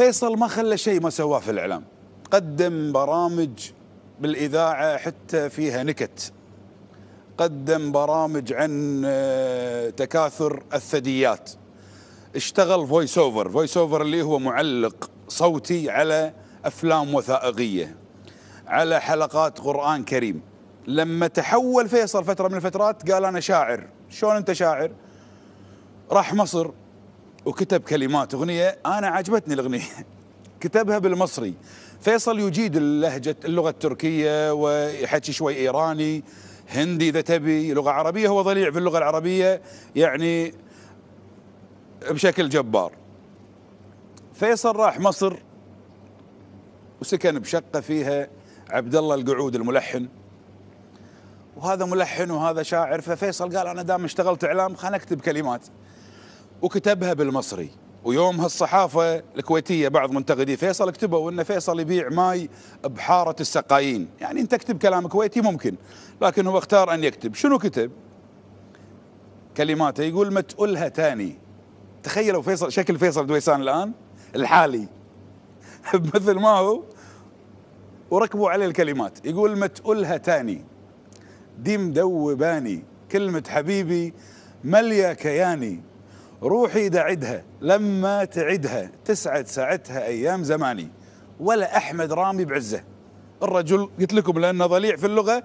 فيصل ما خلى شيء ما سواه في الاعلام قدم برامج بالاذاعه حتى فيها نكت قدم برامج عن آه، تكاثر الثدييات اشتغل فويس اوفر فويس اوفر اللي هو معلق صوتي على افلام وثائقيه على حلقات قران كريم لما تحول فيصل فتره من الفترات قال انا شاعر شلون انت شاعر راح مصر وكتب كلمات اغنيه انا عجبتني الاغنيه كتبها بالمصري فيصل يجيد اللهجه اللغه التركيه ويحكي شوي ايراني هندي اذا تبي لغه عربيه هو ضليع في اللغه العربيه يعني بشكل جبار فيصل راح مصر وسكن بشقه فيها عبد الله القعود الملحن وهذا ملحن وهذا شاعر ففيصل قال انا دام اشتغلت اعلام خلنا اكتب كلمات وكتبها بالمصري ويومها الصحافة الكويتية بعض منتقدي فيصل كتبوا أن فيصل يبيع ماي بحارة السقايين يعني أنت اكتب كلام كويتي ممكن لكن هو اختار أن يكتب شنو كتب كلماته يقول ما تقولها تاني تخيلوا فيصل شكل فيصل دويسان الآن الحالي مثل ما هو وركبوا عليه الكلمات يقول ما تقولها تاني دي مدوباني كلمة حبيبي مليا كياني روحي دعدها لما تعدها تسعد ساعتها أيام زماني ولا أحمد رامي بعزه الرجل قلت لكم لأنه ضليع في اللغة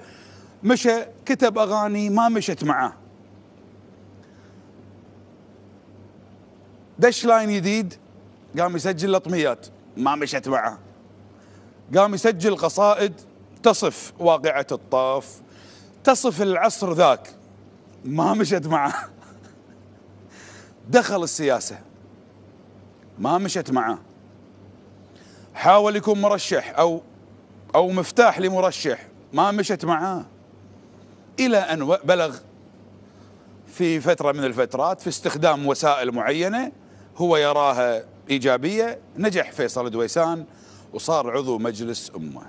مشى كتب أغاني ما مشت معاه دش لاين جديد قام يسجل لطميات ما مشت معاه قام يسجل قصائد تصف واقعة الطاف تصف العصر ذاك ما مشت معاه دخل السياسة ما مشت معاه حاول يكون مرشح أو أو مفتاح لمرشح ما مشت معاه إلى أن بلغ في فترة من الفترات في استخدام وسائل معينة هو يراها إيجابية نجح فيصل دويسان وصار عضو مجلس أمة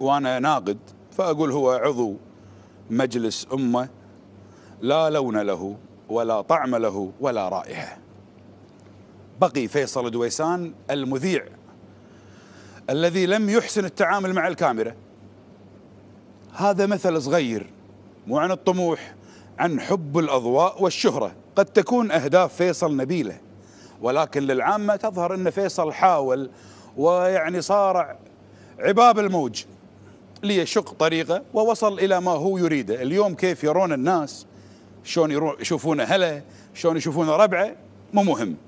وأنا ناقد فأقول هو عضو مجلس أمة لا لون له ولا طعم له ولا رائحة بقي فيصل دويسان المذيع الذي لم يحسن التعامل مع الكاميرا هذا مثل صغير مو عن الطموح عن حب الأضواء والشهرة قد تكون أهداف فيصل نبيلة ولكن للعامة تظهر أن فيصل حاول ويعني صارع عباب الموج ليشق طريقه ووصل إلى ما هو يريده اليوم كيف يرون الناس شلون يشوفونه هلا شلون يشوفونه ربعه مو مهم